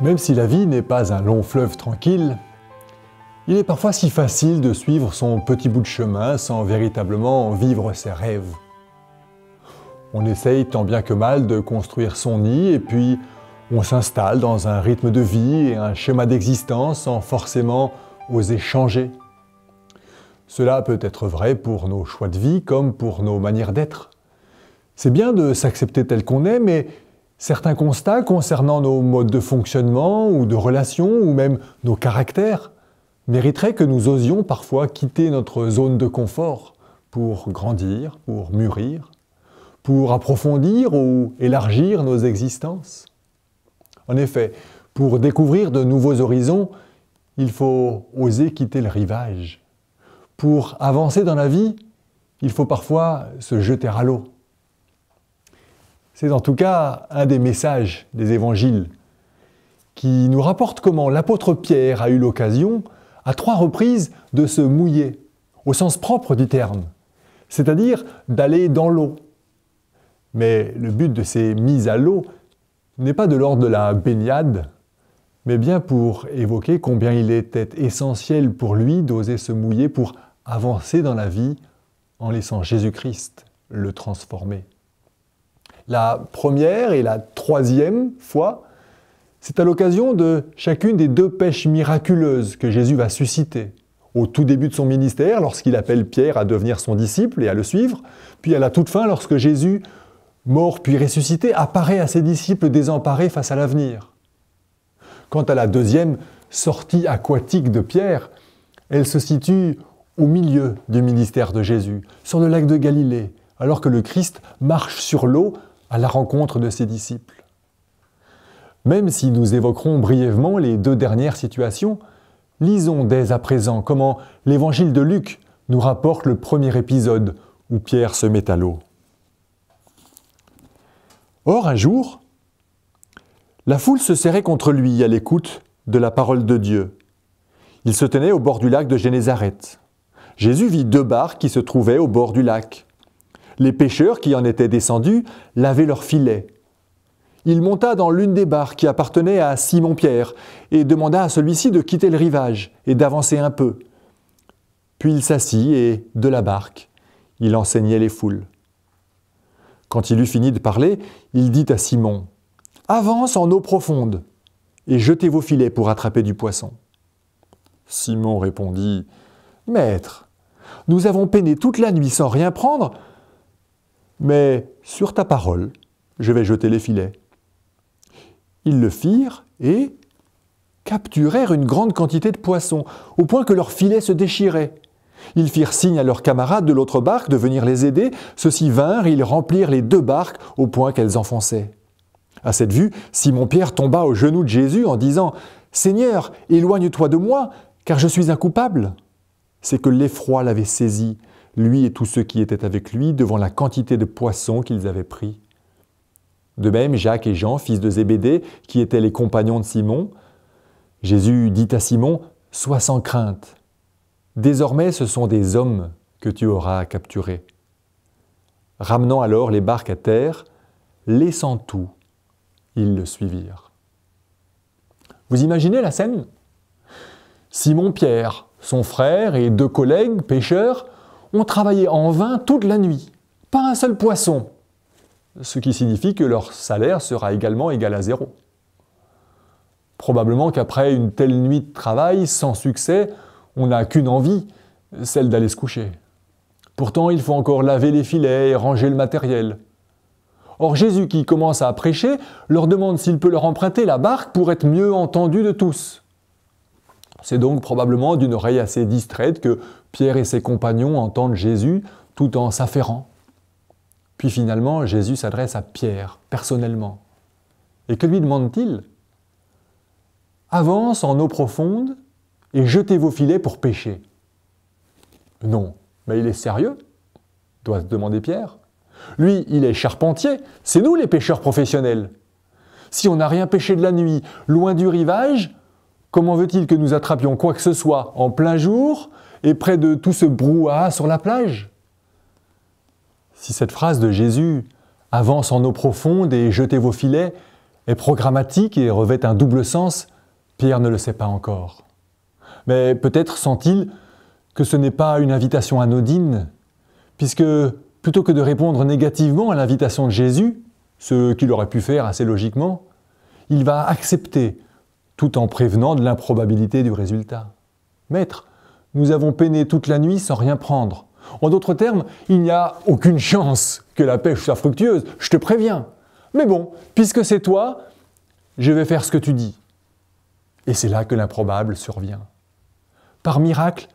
Même si la vie n'est pas un long fleuve tranquille, il est parfois si facile de suivre son petit bout de chemin sans véritablement vivre ses rêves. On essaye tant bien que mal de construire son nid et puis on s'installe dans un rythme de vie et un schéma d'existence sans forcément oser changer. Cela peut être vrai pour nos choix de vie comme pour nos manières d'être. C'est bien de s'accepter tel qu'on est, mais certains constats concernant nos modes de fonctionnement ou de relations ou même nos caractères mériteraient que nous osions parfois quitter notre zone de confort pour grandir, pour mûrir, pour approfondir ou élargir nos existences. En effet, pour découvrir de nouveaux horizons, il faut oser quitter le rivage. Pour avancer dans la vie, il faut parfois se jeter à l'eau. C'est en tout cas un des messages des évangiles qui nous rapporte comment l'apôtre Pierre a eu l'occasion, à trois reprises, de se mouiller, au sens propre du terme, c'est-à-dire d'aller dans l'eau. Mais le but de ces mises à l'eau n'est pas de l'ordre de la baignade, mais bien pour évoquer combien il était essentiel pour lui d'oser se mouiller pour avancer dans la vie en laissant Jésus-Christ le transformer. La première et la troisième fois, c'est à l'occasion de chacune des deux pêches miraculeuses que Jésus va susciter. Au tout début de son ministère, lorsqu'il appelle Pierre à devenir son disciple et à le suivre, puis à la toute fin, lorsque Jésus, mort puis ressuscité, apparaît à ses disciples désemparés face à l'avenir. Quant à la deuxième sortie aquatique de Pierre, elle se situe au milieu du ministère de Jésus, sur le lac de Galilée, alors que le Christ marche sur l'eau à la rencontre de ses disciples. Même si nous évoquerons brièvement les deux dernières situations, lisons dès à présent comment l'évangile de Luc nous rapporte le premier épisode où Pierre se met à l'eau. Or, un jour, la foule se serrait contre lui à l'écoute de la parole de Dieu. Il se tenait au bord du lac de Génézareth. Jésus vit deux barques qui se trouvaient au bord du lac. Les pêcheurs qui en étaient descendus lavaient leurs filets. Il monta dans l'une des barques qui appartenait à Simon-Pierre et demanda à celui-ci de quitter le rivage et d'avancer un peu. Puis il s'assit et, de la barque, il enseignait les foules. Quand il eut fini de parler, il dit à Simon Avance en eau profonde et jetez vos filets pour attraper du poisson. Simon répondit Maître, nous avons peiné toute la nuit sans rien prendre, mais sur ta parole, je vais jeter les filets. Ils le firent et capturèrent une grande quantité de poissons, au point que leurs filets se déchiraient. Ils firent signe à leurs camarades de l'autre barque de venir les aider. Ceux-ci vinrent et ils remplirent les deux barques au point qu'elles enfonçaient. À cette vue, Simon-Pierre tomba aux genoux de Jésus en disant Seigneur, éloigne-toi de moi, car je suis un coupable. C'est que l'effroi l'avait saisi lui et tous ceux qui étaient avec lui, devant la quantité de poissons qu'ils avaient pris. De même, Jacques et Jean, fils de Zébédée, qui étaient les compagnons de Simon, Jésus dit à Simon, Sois sans crainte, désormais ce sont des hommes que tu auras à capturer. Ramenant alors les barques à terre, laissant tout, ils le suivirent. Vous imaginez la scène Simon Pierre, son frère et deux collègues pêcheurs ont travaillé en vain toute la nuit. Pas un seul poisson. Ce qui signifie que leur salaire sera également égal à zéro. Probablement qu'après une telle nuit de travail, sans succès, on n'a qu'une envie, celle d'aller se coucher. Pourtant, il faut encore laver les filets et ranger le matériel. Or Jésus qui commence à prêcher leur demande s'il peut leur emprunter la barque pour être mieux entendu de tous. C'est donc probablement d'une oreille assez distraite que Pierre et ses compagnons entendent Jésus tout en s'affairant. Puis finalement, Jésus s'adresse à Pierre personnellement. Et que lui demande-t-il Avance en eau profonde et jetez vos filets pour pêcher. Non, mais il est sérieux doit se demander Pierre. Lui, il est charpentier, c'est nous les pêcheurs professionnels. Si on n'a rien pêché de la nuit, loin du rivage, comment veut-il que nous attrapions quoi que ce soit en plein jour et près de tout ce brouhaha sur la plage Si cette phrase de Jésus avance en eau profonde et jetez vos filets est programmatique et revêt un double sens, Pierre ne le sait pas encore. Mais peut-être sent-il que ce n'est pas une invitation anodine, puisque plutôt que de répondre négativement à l'invitation de Jésus, ce qu'il aurait pu faire assez logiquement, il va accepter tout en prévenant de l'improbabilité du résultat. Maître, nous avons peiné toute la nuit sans rien prendre. En d'autres termes, il n'y a aucune chance que la pêche soit fructueuse, je te préviens. Mais bon, puisque c'est toi, je vais faire ce que tu dis. Et c'est là que l'improbable survient. Par miracle,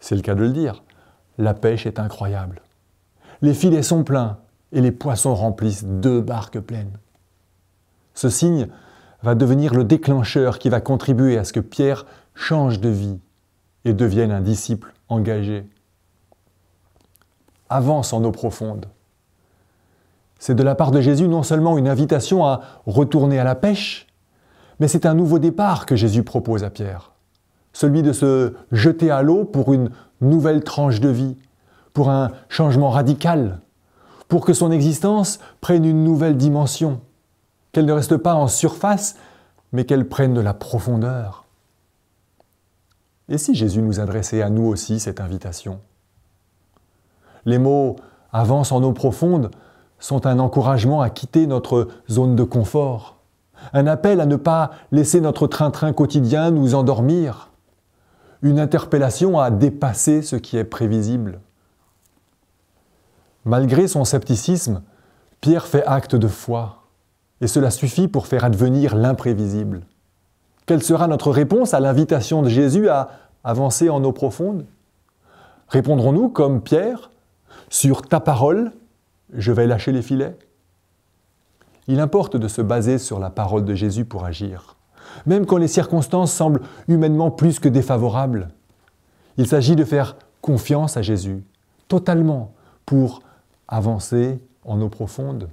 c'est le cas de le dire, la pêche est incroyable. Les filets sont pleins et les poissons remplissent deux barques pleines. Ce signe va devenir le déclencheur qui va contribuer à ce que Pierre change de vie et devienne un disciple engagé. Avance en eau profonde. C'est de la part de Jésus non seulement une invitation à retourner à la pêche, mais c'est un nouveau départ que Jésus propose à Pierre. Celui de se jeter à l'eau pour une nouvelle tranche de vie, pour un changement radical, pour que son existence prenne une nouvelle dimension, qu'elle ne reste pas en surface, mais qu'elle prenne de la profondeur. Et si Jésus nous adressait à nous aussi cette invitation Les mots avance en eau profonde sont un encouragement à quitter notre zone de confort, un appel à ne pas laisser notre train-train quotidien nous endormir, une interpellation à dépasser ce qui est prévisible. Malgré son scepticisme, Pierre fait acte de foi, et cela suffit pour faire advenir l'imprévisible. Quelle sera notre réponse à l'invitation de Jésus à avancer en eau profonde Répondrons-nous comme Pierre Sur ta parole, je vais lâcher les filets Il importe de se baser sur la parole de Jésus pour agir, même quand les circonstances semblent humainement plus que défavorables. Il s'agit de faire confiance à Jésus, totalement, pour avancer en eau profonde.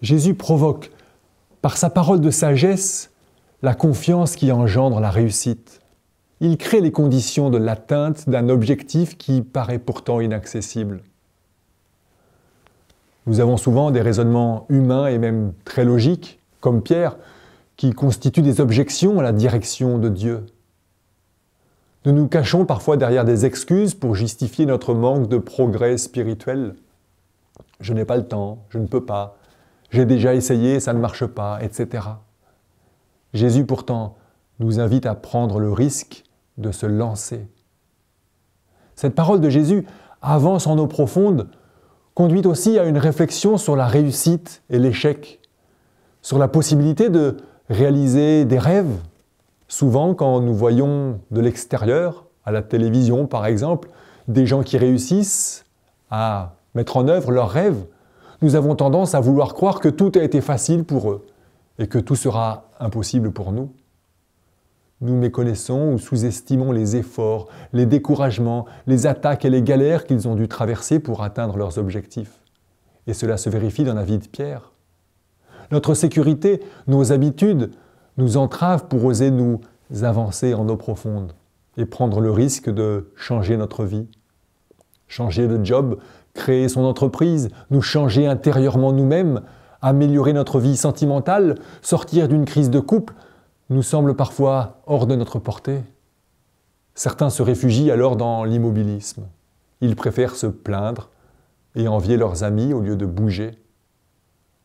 Jésus provoque par sa parole de sagesse, la confiance qui engendre la réussite. Il crée les conditions de l'atteinte d'un objectif qui paraît pourtant inaccessible. Nous avons souvent des raisonnements humains et même très logiques, comme Pierre, qui constituent des objections à la direction de Dieu. Nous nous cachons parfois derrière des excuses pour justifier notre manque de progrès spirituel. Je n'ai pas le temps, je ne peux pas, j'ai déjà essayé, ça ne marche pas, etc. Jésus pourtant nous invite à prendre le risque de se lancer. Cette parole de Jésus avance en eau profonde conduit aussi à une réflexion sur la réussite et l'échec, sur la possibilité de réaliser des rêves. Souvent, quand nous voyons de l'extérieur, à la télévision par exemple, des gens qui réussissent à mettre en œuvre leurs rêves, nous avons tendance à vouloir croire que tout a été facile pour eux et que tout sera impossible pour nous. Nous méconnaissons ou sous-estimons les efforts, les découragements, les attaques et les galères qu'ils ont dû traverser pour atteindre leurs objectifs. Et cela se vérifie dans la vie de Pierre. Notre sécurité, nos habitudes nous entravent pour oser nous avancer en eau profonde et prendre le risque de changer notre vie, changer de job, créer son entreprise, nous changer intérieurement nous-mêmes, améliorer notre vie sentimentale, sortir d'une crise de couple, nous semble parfois hors de notre portée. Certains se réfugient alors dans l'immobilisme. Ils préfèrent se plaindre et envier leurs amis au lieu de bouger.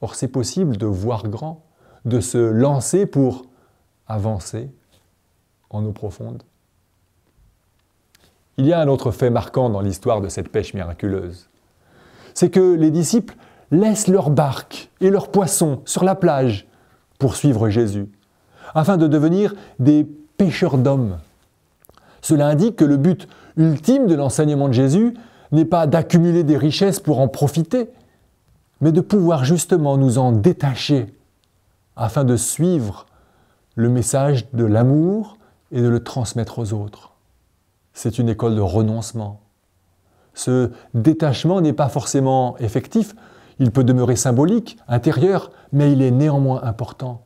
Or c'est possible de voir grand, de se lancer pour avancer en eau profonde. Il y a un autre fait marquant dans l'histoire de cette pêche miraculeuse c'est que les disciples laissent leur barque et leurs poissons sur la plage pour suivre Jésus, afin de devenir des pêcheurs d'hommes. Cela indique que le but ultime de l'enseignement de Jésus n'est pas d'accumuler des richesses pour en profiter, mais de pouvoir justement nous en détacher afin de suivre le message de l'amour et de le transmettre aux autres. C'est une école de renoncement. Ce détachement n'est pas forcément effectif, il peut demeurer symbolique, intérieur, mais il est néanmoins important.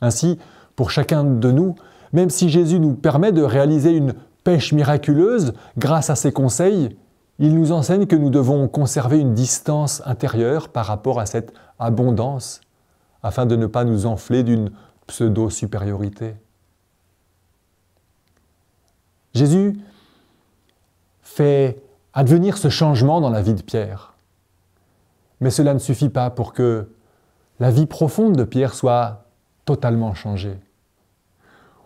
Ainsi, pour chacun de nous, même si Jésus nous permet de réaliser une pêche miraculeuse grâce à ses conseils, il nous enseigne que nous devons conserver une distance intérieure par rapport à cette abondance, afin de ne pas nous enfler d'une pseudo-supériorité. Jésus fait advenir ce changement dans la vie de Pierre. Mais cela ne suffit pas pour que la vie profonde de Pierre soit totalement changée.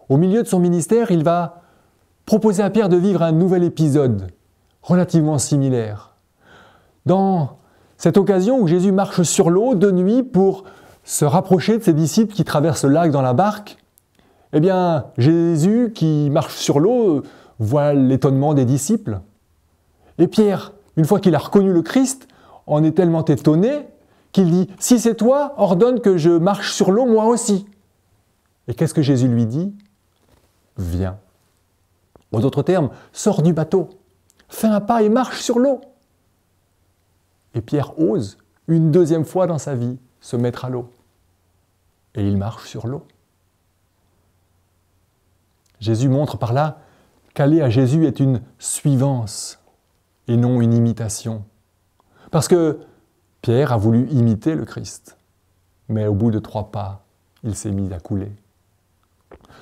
Au milieu de son ministère, il va proposer à Pierre de vivre un nouvel épisode relativement similaire. Dans cette occasion où Jésus marche sur l'eau de nuit pour se rapprocher de ses disciples qui traversent le lac dans la barque, eh bien Jésus qui marche sur l'eau voit l'étonnement des disciples. Et Pierre, une fois qu'il a reconnu le Christ, en est tellement étonné qu'il dit Si c'est toi, ordonne que je marche sur l'eau moi aussi. Et qu'est-ce que Jésus lui dit Viens. En d'autres termes, sors du bateau, fais un pas et marche sur l'eau. Et Pierre ose, une deuxième fois dans sa vie, se mettre à l'eau. Et il marche sur l'eau. Jésus montre par là qu'aller à Jésus est une suivance et non une imitation. Parce que Pierre a voulu imiter le Christ, mais au bout de trois pas, il s'est mis à couler.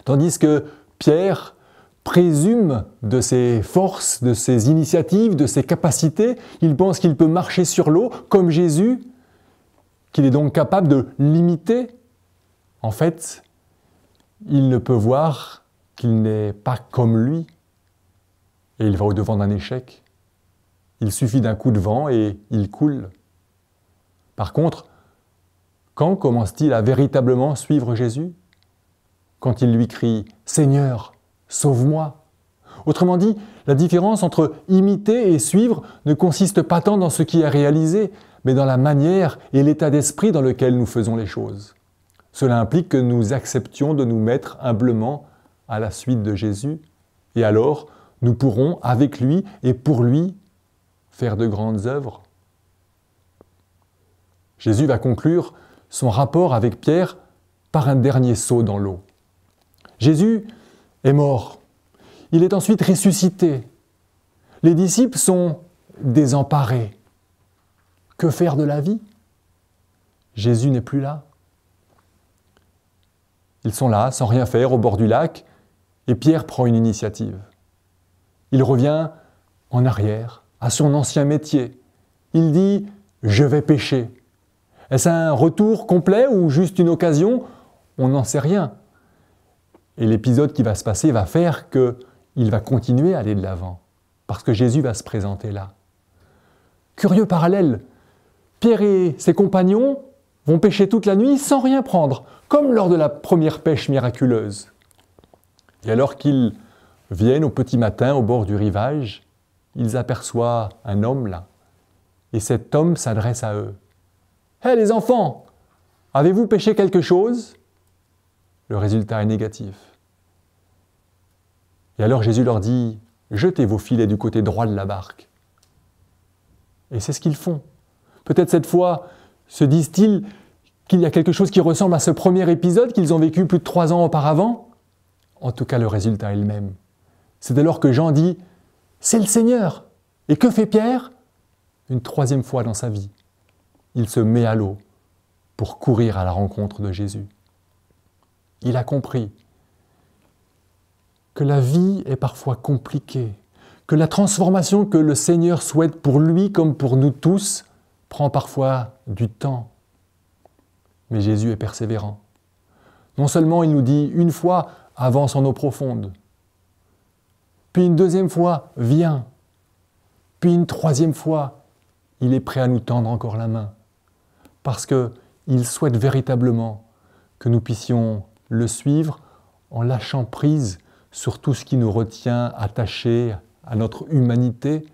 Tandis que Pierre présume de ses forces, de ses initiatives, de ses capacités, il pense qu'il peut marcher sur l'eau comme Jésus, qu'il est donc capable de l'imiter. En fait, il ne peut voir qu'il n'est pas comme lui, et il va au-devant d'un échec. Il suffit d'un coup de vent et il coule. Par contre, quand commence-t-il à véritablement suivre Jésus Quand il lui crie ⁇ Seigneur, sauve-moi ⁇ Autrement dit, la différence entre imiter et suivre ne consiste pas tant dans ce qui est réalisé, mais dans la manière et l'état d'esprit dans lequel nous faisons les choses. Cela implique que nous acceptions de nous mettre humblement à la suite de Jésus, et alors nous pourrons, avec lui et pour lui, faire de grandes œuvres Jésus va conclure son rapport avec Pierre par un dernier saut dans l'eau. Jésus est mort. Il est ensuite ressuscité. Les disciples sont désemparés. Que faire de la vie Jésus n'est plus là. Ils sont là, sans rien faire, au bord du lac, et Pierre prend une initiative. Il revient en arrière à son ancien métier. Il dit ⁇ Je vais pêcher ⁇ Est-ce un retour complet ou juste une occasion On n'en sait rien. Et l'épisode qui va se passer va faire que il va continuer à aller de l'avant, parce que Jésus va se présenter là. Curieux parallèle, Pierre et ses compagnons vont pêcher toute la nuit sans rien prendre, comme lors de la première pêche miraculeuse. Et alors qu'ils viennent au petit matin au bord du rivage, ils aperçoivent un homme là, et cet homme s'adresse à eux. Hé les enfants, avez-vous pêché quelque chose Le résultat est négatif. Et alors Jésus leur dit, jetez vos filets du côté droit de la barque. Et c'est ce qu'ils font. Peut-être cette fois se disent-ils qu'il y a quelque chose qui ressemble à ce premier épisode qu'ils ont vécu plus de trois ans auparavant. En tout cas, le résultat est le même. C'est alors que Jean dit c'est le Seigneur. Et que fait Pierre Une troisième fois dans sa vie, il se met à l'eau pour courir à la rencontre de Jésus. Il a compris que la vie est parfois compliquée, que la transformation que le Seigneur souhaite pour lui comme pour nous tous prend parfois du temps. Mais Jésus est persévérant. Non seulement il nous dit une fois, avance en eau profonde, puis une deuxième fois, viens. Puis une troisième fois, il est prêt à nous tendre encore la main. Parce qu'il souhaite véritablement que nous puissions le suivre en lâchant prise sur tout ce qui nous retient attaché à notre humanité,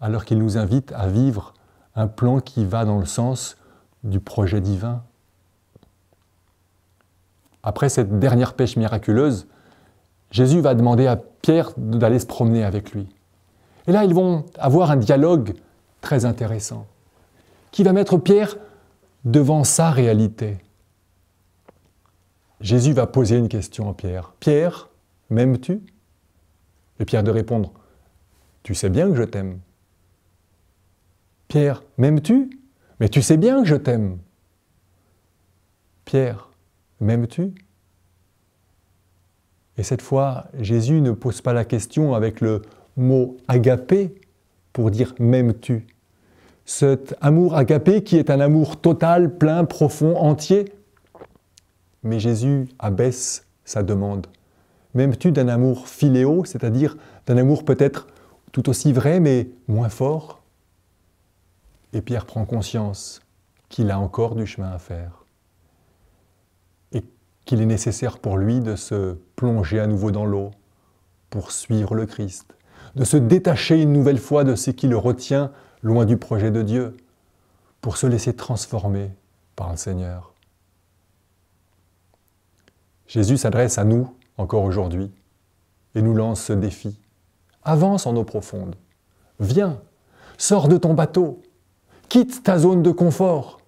alors qu'il nous invite à vivre un plan qui va dans le sens du projet divin. Après cette dernière pêche miraculeuse, Jésus va demander à Pierre d'aller se promener avec lui. Et là, ils vont avoir un dialogue très intéressant qui va mettre Pierre devant sa réalité. Jésus va poser une question à Pierre. Pierre, m'aimes-tu Et Pierre de répondre, Tu sais bien que je t'aime. Pierre, m'aimes-tu Mais tu sais bien que je t'aime. Pierre, m'aimes-tu et cette fois, Jésus ne pose pas la question avec le mot agapé pour dire m'aimes-tu. Cet amour agapé qui est un amour total, plein, profond, entier. Mais Jésus abaisse sa demande. M'aimes-tu d'un amour filéo, c'est-à-dire d'un amour peut-être tout aussi vrai mais moins fort Et Pierre prend conscience qu'il a encore du chemin à faire qu'il est nécessaire pour lui de se plonger à nouveau dans l'eau, pour suivre le Christ, de se détacher une nouvelle fois de ce qui le retient loin du projet de Dieu, pour se laisser transformer par le Seigneur. Jésus s'adresse à nous encore aujourd'hui et nous lance ce défi. Avance en eau profonde. Viens, sors de ton bateau. Quitte ta zone de confort.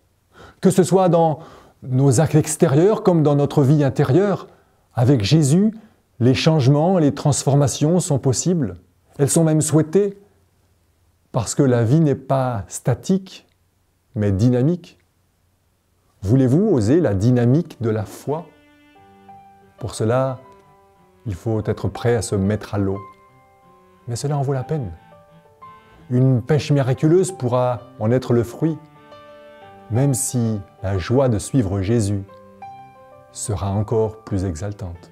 Que ce soit dans nos actes extérieurs comme dans notre vie intérieure. Avec Jésus, les changements, les transformations sont possibles. Elles sont même souhaitées parce que la vie n'est pas statique, mais dynamique. Voulez-vous oser la dynamique de la foi Pour cela, il faut être prêt à se mettre à l'eau. Mais cela en vaut la peine. Une pêche miraculeuse pourra en être le fruit même si la joie de suivre Jésus sera encore plus exaltante.